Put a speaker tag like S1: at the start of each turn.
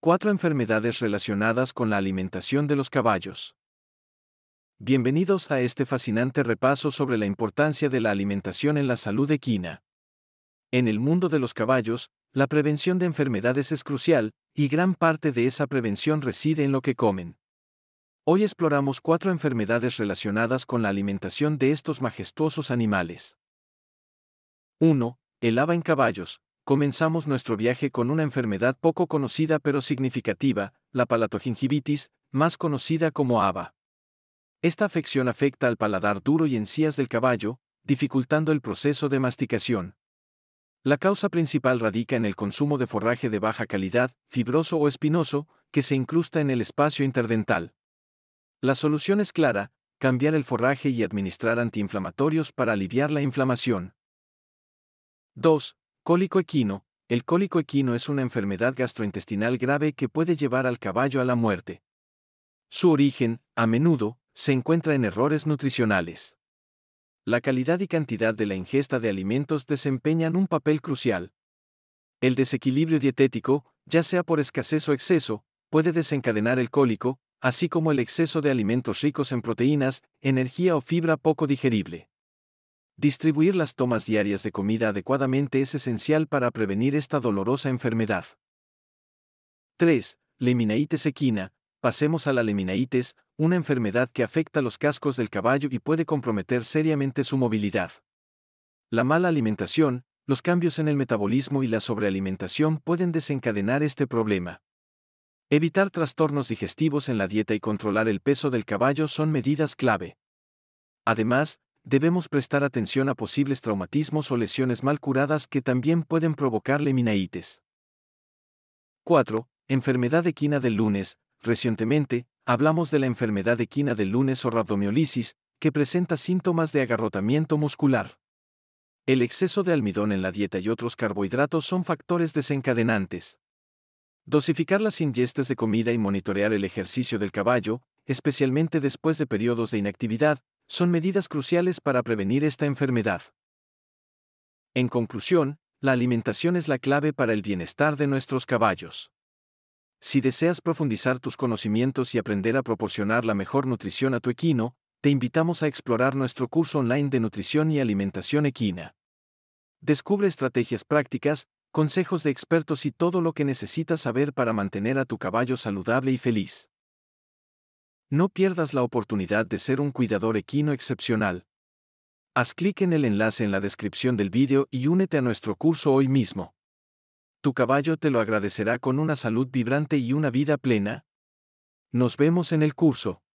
S1: Cuatro enfermedades relacionadas con la alimentación de los caballos. Bienvenidos a este fascinante repaso sobre la importancia de la alimentación en la salud equina. En el mundo de los caballos, la prevención de enfermedades es crucial, y gran parte de esa prevención reside en lo que comen. Hoy exploramos cuatro enfermedades relacionadas con la alimentación de estos majestuosos animales. 1. El lava en caballos, comenzamos nuestro viaje con una enfermedad poco conocida pero significativa, la palatogingivitis, más conocida como ABA. Esta afección afecta al paladar duro y encías del caballo, dificultando el proceso de masticación. La causa principal radica en el consumo de forraje de baja calidad, fibroso o espinoso, que se incrusta en el espacio interdental. La solución es clara, cambiar el forraje y administrar antiinflamatorios para aliviar la inflamación. 2. Cólico equino. El cólico equino es una enfermedad gastrointestinal grave que puede llevar al caballo a la muerte. Su origen, a menudo, se encuentra en errores nutricionales. La calidad y cantidad de la ingesta de alimentos desempeñan un papel crucial. El desequilibrio dietético, ya sea por escasez o exceso, puede desencadenar el cólico, así como el exceso de alimentos ricos en proteínas, energía o fibra poco digerible. Distribuir las tomas diarias de comida adecuadamente es esencial para prevenir esta dolorosa enfermedad. 3. LEMINAITES equina. Pasemos a la leminaitis, una enfermedad que afecta los cascos del caballo y puede comprometer seriamente su movilidad. La mala alimentación, los cambios en el metabolismo y la sobrealimentación pueden desencadenar este problema. Evitar trastornos digestivos en la dieta y controlar el peso del caballo son medidas clave. Además, debemos prestar atención a posibles traumatismos o lesiones mal curadas que también pueden provocar leminaitis. 4. Enfermedad equina del lunes. Recientemente, hablamos de la enfermedad equina del lunes o rabdomiolisis, que presenta síntomas de agarrotamiento muscular. El exceso de almidón en la dieta y otros carbohidratos son factores desencadenantes. Dosificar las ingestas de comida y monitorear el ejercicio del caballo, especialmente después de periodos de inactividad, son medidas cruciales para prevenir esta enfermedad. En conclusión, la alimentación es la clave para el bienestar de nuestros caballos. Si deseas profundizar tus conocimientos y aprender a proporcionar la mejor nutrición a tu equino, te invitamos a explorar nuestro curso online de nutrición y alimentación equina. Descubre estrategias prácticas, consejos de expertos y todo lo que necesitas saber para mantener a tu caballo saludable y feliz. No pierdas la oportunidad de ser un cuidador equino excepcional. Haz clic en el enlace en la descripción del vídeo y únete a nuestro curso hoy mismo. Tu caballo te lo agradecerá con una salud vibrante y una vida plena. Nos vemos en el curso.